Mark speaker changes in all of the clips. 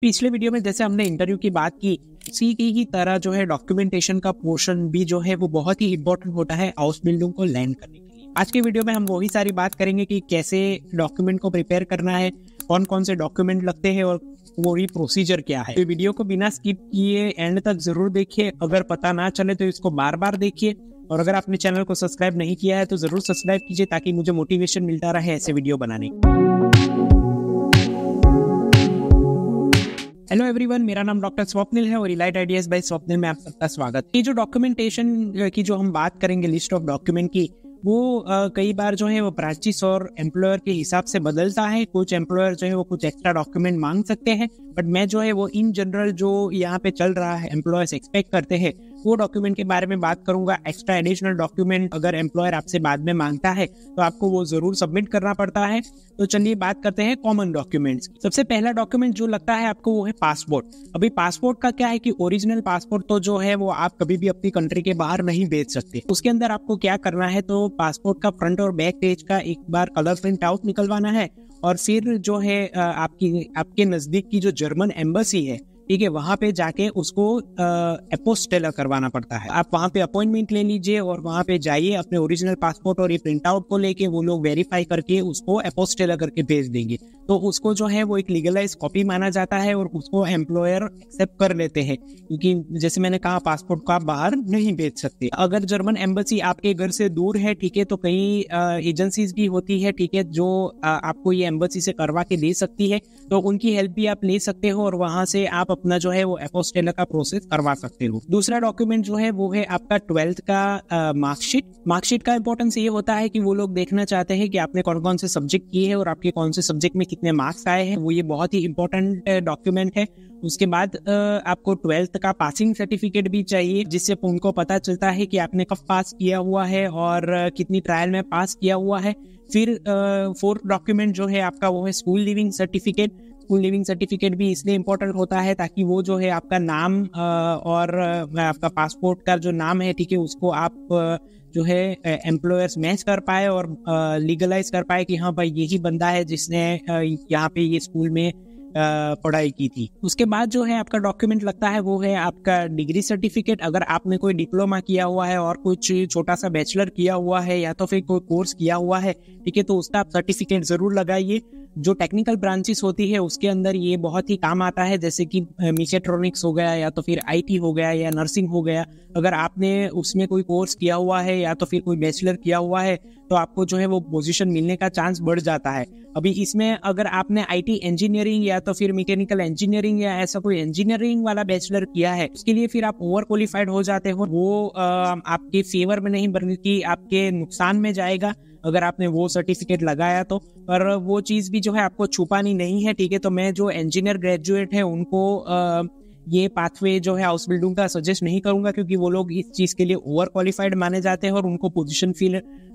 Speaker 1: पिछले वीडियो में जैसे हमने इंटरव्यू की बात की सी की ही तरह जो है डॉक्यूमेंटेशन का पोर्शन भी जो है वो बहुत ही इंपॉर्टेंट होता है हाउस बिल्डिंग को लैंड करने के लिए आज के वीडियो में हम वही सारी बात करेंगे कि कैसे डॉक्यूमेंट को प्रिपेयर करना है कौन कौन से डॉक्यूमेंट लगते हैं और वो ही प्रोसीजर क्या है तो वीडियो को बिना स्किप किए एंड तक जरूर देखिए अगर पता ना चले तो इसको बार बार देखिए और अगर आपने चैनल को सब्सक्राइब नहीं किया है तो जरूर सब्सक्राइब कीजिए ताकि मुझे मोटिवेशन मिलता रहे ऐसे वीडियो बनाने का हेलो एवरीवन मेरा नाम डॉक्टर स्वप्निल है और इलाइट आइडियाज बाय स्वप्निल में आप सबका स्वागत ये जो डॉक्यूमेंटेशन की जो हम बात करेंगे लिस्ट ऑफ डॉक्यूमेंट की वो आ, कई बार जो है वो प्राचीस और एम्प्लॉयर के हिसाब से बदलता है कुछ एम्प्लॉयर जो है वो कुछ एक्स्ट्रा डॉक्यूमेंट मांग सकते हैं बट मैं जो है वो इन जनरल जो यहाँ पे चल रहा है एम्प्लॉयर्स एक्सपेक्ट करते हैं वो डॉक्यूमेंट के बारे में बात करूंगा एक्स्ट्रा एडिशनल डॉक्यूमेंट अगर एम्प्लॉयर आपसे बाद में मांगता है तो आपको वो जरूर सबमिट करना पड़ता है तो चलिए बात करते हैं कॉमन डॉक्यूमेंट्स सबसे पहला डॉक्यूमेंट जो लगता है आपको वो है पासपोर्ट अभी पासपोर्ट का क्या है कि ओरिजिनल पासपोर्ट तो जो है वो आप कभी भी अपनी कंट्री के बाहर नहीं बेच सकते उसके अंदर आपको क्या करना है तो पासपोर्ट का फ्रंट और बैक पेज का एक बार कलर प्रिंट आउट निकलवाना है और फिर जो है आपकी आपके नजदीक की जो जर्मन एम्बेसी है ठीक है वहाँ पे जाके उसको अपोस्टेलर करवाना पड़ता है आप वहाँ पे अपॉइंटमेंट ले लीजिए और वहाँ पे जाइए अपने ओरिजिनल पासपोर्ट और ये प्रिंट आउट को लेके वो लोग वेरीफाई करके उसको अपोस्टेलर करके भेज देंगे तो उसको जो है वो एक लीगलाइज कॉपी माना जाता है और उसको एम्प्लॉयर एक्सेप्ट कर लेते हैं क्योंकि जैसे मैंने कहा पासपोर्ट को आप बाहर नहीं भेज सकते अगर जर्मन एम्बेसी आपके घर से दूर है ठीक है तो कई एजेंसीज भी होती है ठीक है जो आ, आपको ये एम्बेसी से करवा के दे सकती है तो उनकी हेल्प भी आप ले सकते हो और वहाँ से आप अपना जो है वो एपोस्टेला का प्रोसेस करवा सकते हो दूसरा डॉक्यूमेंट जो है वो है आपका ट्वेल्थ का मार्कशीट मार्कशीट का इंपॉर्टेंस ये होता है कि वो लोग देखना चाहते हैं कि आपने कौन कौन से सब्जेक्ट किए हैं और आपके कौन से सब्जेक्ट में कितने मार्क्स आए हैं वो ये बहुत ही इंपॉर्टेंट डॉक्यूमेंट है उसके बाद आपको ट्वेल्थ का पासिंग सर्टिफिकेट भी चाहिए जिससे उनको पता चलता है कि आपने कब पास किया हुआ है और कितनी ट्रायल में पास किया हुआ है फिर फोर्थ डॉक्यूमेंट जो है आपका वो है school leaving certificate school leaving certificate भी इसलिए इम्पोर्टेंट होता है ताकि वो जो है आपका नाम और आपका पासपोर्ट का जो नाम है ठीक है उसको आप जो है एम्प्लॉयर्स मैच कर पाए और लीगलाइज कर पाए कि हाँ भाई यही बंदा है जिसने यहाँ पे ये स्कूल में पढ़ाई की थी उसके बाद जो है आपका डॉक्यूमेंट लगता है वो है आपका डिग्री सर्टिफिकेट अगर आपने कोई डिप्लोमा किया हुआ है और कुछ छोटा सा बैचलर किया हुआ है या तो फिर कोई कोर्स किया हुआ है ठीक है तो उसका आप सर्टिफिकेट ज़रूर लगाइए जो टेक्निकल ब्रांचेस होती है उसके अंदर ये बहुत ही काम आता है जैसे कि मिकेट्रॉनिक्स हो गया या तो फिर आईटी हो गया या नर्सिंग हो गया अगर आपने उसमें कोई कोर्स किया हुआ है या तो फिर कोई बैचलर किया हुआ है तो आपको जो है वो पोजीशन मिलने का चांस बढ़ जाता है अभी इसमें अगर आपने आईटी इंजीनियरिंग या तो फिर मैकेनिकल इंजीनियरिंग या ऐसा कोई इंजीनियरिंग वाला बैचलर किया है उसके लिए फिर आप ओवर क्वालिफाइड हो जाते हो वो आपके फेवर में नहीं बल्कि आपके नुकसान में जाएगा अगर आपने वो सर्टिफिकेट लगाया तो पर वो चीज़ भी जो है आपको छुपानी नहीं है ठीक है तो मैं जो इंजीनियर ग्रेजुएट है उनको आ, ये पाथवे जो है हाउस बिल्डिंग का सजेस्ट नहीं करूंगा क्योंकि वो लोग इस चीज के लिए ओवर क्वालिफाइड माने जाते हैं और उनको पोजीशन फील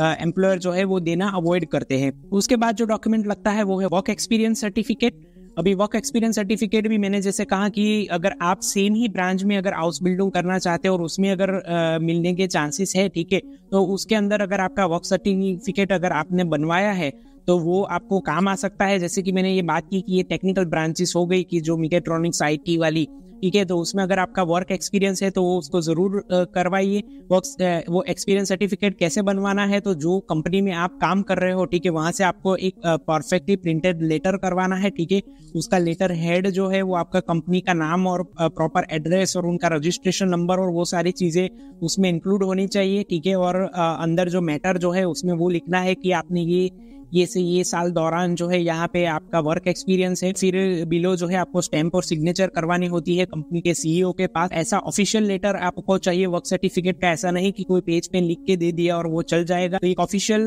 Speaker 1: एम्प्लॉयर जो है वो देना अवॉइड करते हैं उसके बाद जो डॉक्यूमेंट लगता है वो है वर्क एक्सपीरियंस सर्टिफिकेट अभी वर्क एक्सपीरियंस सर्टिफिकेट भी मैंने जैसे कहा कि अगर आप सेम ही ब्रांच में अगर हाउस बिल्डिंग करना चाहते हैं और उसमें अगर आ, uh, मिलने के चांसेस है ठीक है तो उसके अंदर अगर आपका वर्क सर्टिफिकेट अगर आपने बनवाया है तो वो आपको काम आ सकता है जैसे कि मैंने ये बात की कि ये टेक्निकल ब्रांचेस हो गई कि जो मिकेट्रॉनिक्स आई वाली ठीक है तो उसमें अगर आपका वर्क एक्सपीरियंस है तो उसको ज़रूर करवाइए वर्क वो एक्सपीरियंस सर्टिफिकेट कैसे बनवाना है तो जो कंपनी में आप काम कर रहे हो ठीक है वहाँ से आपको एक परफेक्टली प्रिंटेड लेटर करवाना है ठीक है उसका लेटर हेड जो है वो आपका कंपनी का नाम और प्रॉपर एड्रेस और उनका रजिस्ट्रेशन नंबर और वो सारी चीज़ें उसमें इंक्लूड होनी चाहिए ठीक है और अंदर जो मैटर जो है उसमें वो लिखना है कि आपने ये ये से ये साल दौरान जो है यहाँ पे आपका वर्क एक्सपीरियंस है फिर बिलो जो है आपको स्टैंप और सिग्नेचर करवानी होती है कंपनी के सीईओ के पास ऐसा ऑफिशियल लेटर आपको चाहिए वर्क सर्टिफिकेट का ऐसा नहीं कि कोई पेज पे लिख के दे दिया और वो चल जाएगा तो एक official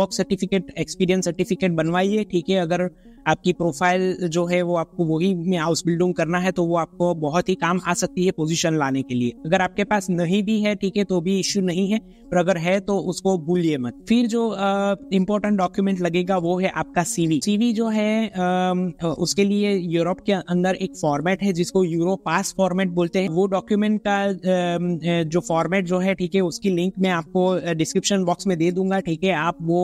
Speaker 1: work certificate experience certificate बनवाइए ठीक है अगर आपकी प्रोफाइल जो है वो आपको वही में हाउस बिल्डिंग करना है तो वो आपको बहुत ही काम आ सकती है पोजीशन लाने के लिए अगर आपके पास नहीं भी है ठीक है तो भी इश्यू नहीं है पर अगर है तो उसको भूलिए मत फिर जो इम्पोर्टेंट डॉक्यूमेंट लगेगा वो है आपका सीवी सीवी जो है आ, उसके लिए यूरोप के अंदर एक फॉर्मेट है जिसको यूरो पास फॉर्मेट बोलते हैं वो डॉक्यूमेंट का जो फॉर्मेट जो है ठीक है उसकी लिंक मैं आपको डिस्क्रिप्शन बॉक्स में दे दूंगा ठीक है आप वो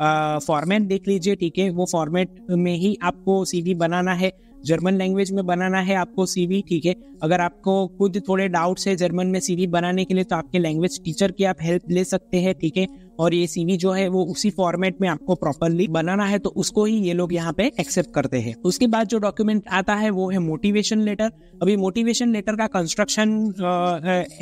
Speaker 1: फॉर्मेट देख लीजिए ठीक है वो फॉर्मेट में ही आपको सीवी बनाना है जर्मन लैंग्वेज में बनाना है आपको सीवी ठीक है अगर आपको खुद थोड़े डाउट्स है जर्मन में सीवी बनाने के लिए तो आपके लैंग्वेज टीचर की आप हेल्प ले सकते हैं ठीक है और ये सीवी जो है वो उसी फॉर्मेट में आपको प्रॉपरली बनाना है तो उसको ही ये लोग यहाँ पे एक्सेप्ट करते हैं उसके बाद जो डॉक्यूमेंट आता है वो है मोटिवेशन लेटर अभी मोटिवेशन लेटर का कंस्ट्रक्शन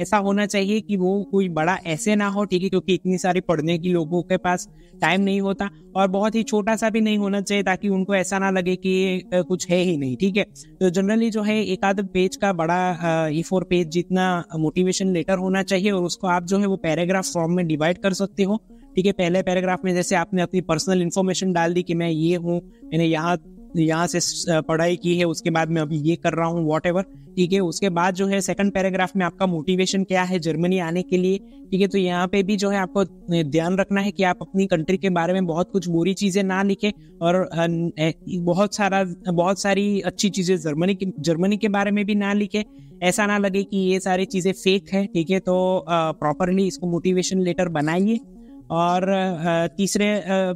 Speaker 1: ऐसा होना चाहिए कि वो कोई बड़ा ऐसे ना हो ठीक है क्योंकि इतनी सारी पढ़ने की लोगों के पास टाइम नहीं होता और बहुत ही छोटा सा भी नहीं होना चाहिए ताकि उनको ऐसा ना लगे कि कुछ है ही नहीं ठीक है तो जनरली जो है एक आध पेज का बड़ा ई फोर पेज जितना मोटिवेशन लेटर होना चाहिए और उसको आप जो है वो पैराग्राफ फॉर्म में डिवाइड कर सकते हो ठीक है पहले पैराग्राफ में जैसे आपने अपनी पर्सनल इन्फॉर्मेशन डाल दी कि मैं ये हूँ मैंने यहाँ यहाँ से पढ़ाई की है उसके बाद मैं अभी ये कर रहा हूँ वॉट एवर ठीक है उसके बाद जो है सेकंड पैराग्राफ में आपका मोटिवेशन क्या है जर्मनी आने के लिए ठीक है तो यहाँ पे भी जो है आपको ध्यान रखना है कि आप अपनी कंट्री के बारे में बहुत कुछ बुरी चीज़ें ना लिखें और बहुत सारा बहुत सारी अच्छी चीज़ें जर्मनी के जर्मनी के बारे में भी ना लिखें ऐसा ना लगे कि ये सारी चीज़ें फेक है ठीक है तो प्रॉपरली इसको मोटिवेशन लेटर बनाइए और तीसरे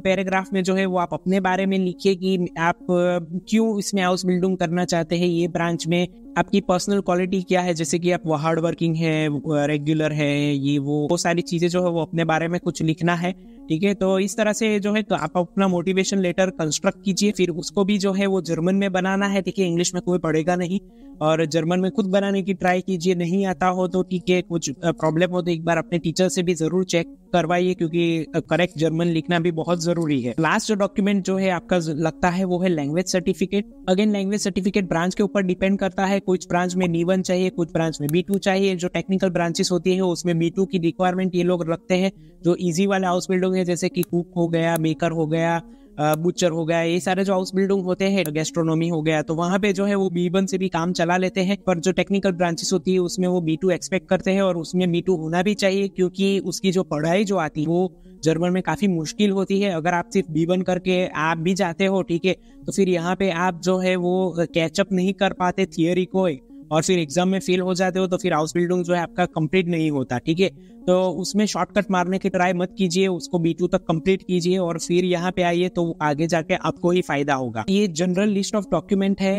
Speaker 1: पैराग्राफ में जो है वो आप अपने बारे में लिखिए कि आप क्यों इसमें हाउस बिल्डिंग करना चाहते हैं ये ब्रांच में आपकी पर्सनल क्वालिटी क्या है जैसे कि आप वो हार्ड वर्किंग है रेगुलर है ये वो वो सारी चीज़ें जो है वो अपने बारे में कुछ लिखना है ठीक है तो इस तरह से जो है तो आप अपना मोटिवेशन लेटर कंस्ट्रक्ट कीजिए फिर उसको भी जो है वो जर्मन में बनाना है है इंग्लिश में कोई पढ़ेगा नहीं और जर्मन में खुद बनाने की ट्राई कीजिए नहीं आता हो तो ठीक है कुछ प्रॉब्लम हो तो एक बार अपने टीचर से भी जरूर चेक करवाइए क्योंकि करेक्ट जर्मन लिखना भी बहुत जरूरी है लास्ट जो डॉक्यूमेंट जो है आपका लगता है वो है language certificate again language certificate branch के ऊपर डिपेंड करता है कुछ ब्रांच में बी वन चाहिए कुछ ब्रांच में बी टू चाहिए जो टेक्निकल ब्रांचेस होती है उसमें बी टू की रिक्वायरमेंट ये लोग रखते हैं जो इजी वाले हाउस बिल्डिंग है जैसे कि कुक हो गया मेकर हो गया बुचर हो गया ये सारे जो हाउस बिल्डिंग होते हैं गैस्ट्रोनॉमी हो गया तो वहाँ पे जो है वो बी वन से भी काम चला लेते हैं पर जो टेक्निकल ब्रांचेस होती है उसमें वो बी टू एक्सपेक्ट करते हैं और उसमें बी टू होना भी चाहिए क्योंकि उसकी जो पढ़ाई जो आती है वो जर्मन में काफ़ी मुश्किल होती है अगर आप सिर्फ बी वन करके आप भी जाते हो ठीक है तो फिर यहाँ पे आप जो है वो कैचअप नहीं कर पाते थियोरी को और फिर एग्जाम में फेल हो जाते हो तो फिर हाउस बिल्डिंग जो है आपका कंप्लीट नहीं होता ठीक है तो उसमें शॉर्टकट मारने की ट्राई मत कीजिए उसको बी टू तक कंप्लीट कीजिए और फिर यहाँ पे आइए तो आगे जाके आपको ही फायदा होगा ये जनरल लिस्ट ऑफ डॉक्यूमेंट है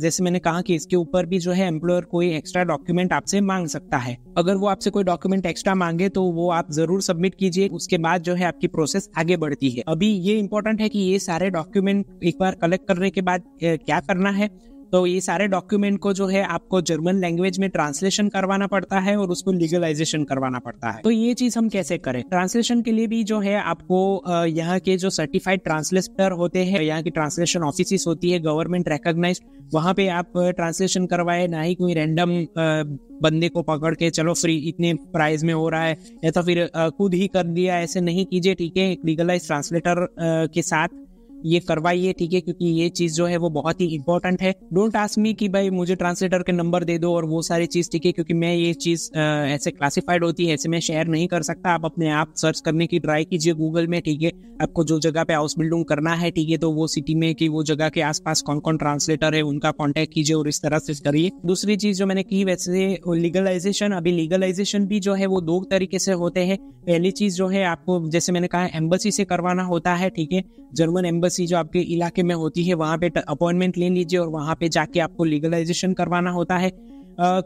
Speaker 1: जैसे मैंने कहा कि इसके ऊपर भी जो है एम्प्लॉयर कोई एक्स्ट्रा डॉक्यूमेंट आपसे मांग सकता है अगर वो आपसे कोई डॉक्यूमेंट एक्स्ट्रा मांगे तो वो आप जरूर सबमिट कीजिए उसके बाद जो है आपकी प्रोसेस आगे बढ़ती है अभी ये इंपॉर्टेंट है कि ये सारे डॉक्यूमेंट एक बार कलेक्ट करने के बाद क्या करना है तो ये सारे डॉक्यूमेंट को जो है आपको जर्मन लैंग्वेज में ट्रांसलेशन करवाना पड़ता है और उसको लीगलाइजेशन करवाना पड़ता है तो ये चीज हम कैसे करें ट्रांसलेशन के लिए भी जो है आपको यहाँ के जो सर्टिफाइड ट्रांसलेटर होते हैं यहाँ की ट्रांसलेशन ऑफिस होती है गवर्नमेंट रिकॉग्नाइज वहां पे आप ट्रांसलेशन करवाए ना ही कोई रैंडम बंदे को पकड़ के चलो फ्री इतने प्राइस में हो रहा है या तो फिर खुद ही कर दिया ऐसे नहीं कीजिए ठीक है लीगलाइज ट्रांसलेटर के साथ ये करवाइए ठीक है क्योंकि ये चीज जो है वो बहुत ही इंपॉर्टेंट है डोंट आस्क मी कि भाई मुझे ट्रांसलेटर के नंबर दे दो और वो सारी चीज ठीक है क्योंकि मैं ये चीज ऐसे क्लासिफाइड होती है ऐसे मैं शेयर नहीं कर सकता आप अपने आप सर्च करने की ट्राई कीजिए गूगल में ठीक है आपको जो जगह पे हाउस बिल्डिंग करना है ठीक है तो वो सिटी में की वो जगह के आसपास कौन कौन ट्रांसलेटर है उनका कॉन्टेक्ट कीजिए और इस तरह से करिए दूसरी चीज जो मैंने की वैसे लीगलाइजेशन अभी लीगलाइजेशन भी जो है वो दो तरीके से होते हैं पहली चीज जो है आपको जैसे मैंने कहा एम्बेसी से करवाना होता है ठीक है जर्मन एम्बेसी यूनिवर्सिटी जो आपके इलाके में होती है वहाँ पे अपॉइंटमेंट ले लीजिए और वहाँ पे जाके आपको लीगलाइजेशन करवाना होता है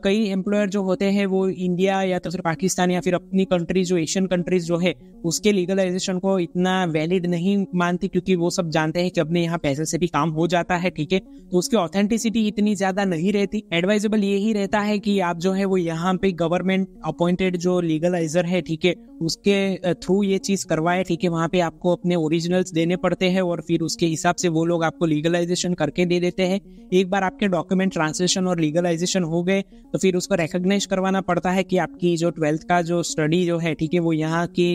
Speaker 1: कई एम्प्लॉयर जो होते हैं वो इंडिया या तो फिर पाकिस्तान या फिर अपनी कंट्रीज जो एशियन कंट्रीज जो है उसके लीगलाइजेशन को इतना वैलिड नहीं मानते क्योंकि वो सब जानते हैं कि अपने यहाँ पैसे से भी काम हो जाता है ठीक है तो उसकी ऑथेंटिसिटी इतनी ज्यादा नहीं रहती एडवाइजेबल यही रहता है कि आप जो है वो यहाँ पे गवर्नमेंट अपॉइंटेड जो लीगलाइजर है ठीक है उसके थ्रू ये चीज करवाए ठीक है वहाँ पे आपको अपने ओरिजिनल्स देने पड़ते हैं और फिर उसके हिसाब से वो लोग आपको लीगलाइजेशन करके दे देते हैं एक बार आपके डॉक्यूमेंट ट्रांसलेशन और लीगलाइजेशन हो गए में तो फिर उसको रिकोगनाइज करवाना पड़ता है कि आपकी जो ट्वेल्थ का जो स्टडी जो है ठीक है वो यहाँ की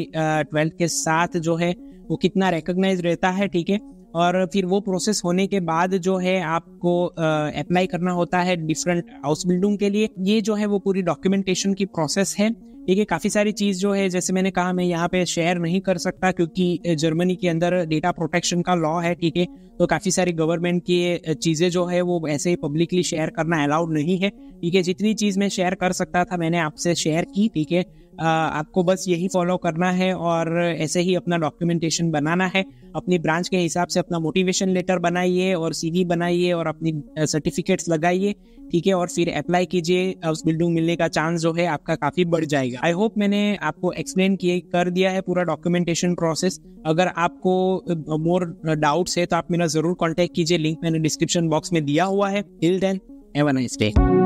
Speaker 1: ट्वेल्थ के साथ जो है वो कितना रिकोगनाइज रहता है ठीक है और फिर वो प्रोसेस होने के बाद जो है आपको अप्लाई करना होता है डिफरेंट हाउस बिल्डिंग के लिए ये जो है वो पूरी डॉक्यूमेंटेशन की प्रोसेस है देखिए काफ़ी सारी चीज़ जो है जैसे मैंने कहा मैं यहाँ पे शेयर नहीं कर सकता क्योंकि जर्मनी के अंदर डेटा प्रोटेक्शन का लॉ है ठीक है तो काफ़ी सारी गवर्नमेंट की चीज़ें जो है वो ऐसे ही पब्लिकली शेयर करना अलाउड नहीं है ठीक है जितनी चीज़ मैं शेयर कर सकता था मैंने आपसे शेयर की ठीक है आपको बस यही फॉलो करना है और ऐसे ही अपना डॉक्यूमेंटेशन बनाना है अपनी ब्रांच के हिसाब से अपना मोटिवेशन लेटर बनाइए और सीवी बनाइए और अपनी सर्टिफिकेट्स लगाइए ठीक है और फिर अप्लाई कीजिए उस बिल्डिंग मिलने का चांस जो है आपका काफ़ी बढ़ जाएगा आई होप मैंने आपको एक्सप्लेन किए कर दिया है पूरा डॉक्यूमेंटेशन प्रोसेस अगर आपको मोर डाउट्स है तो आप मेरा ज़रूर कॉन्टेक्ट कीजिए लिंक मैंने डिस्क्रिप्शन बॉक्स में दिया हुआ है टिल देन एवन आई नाइस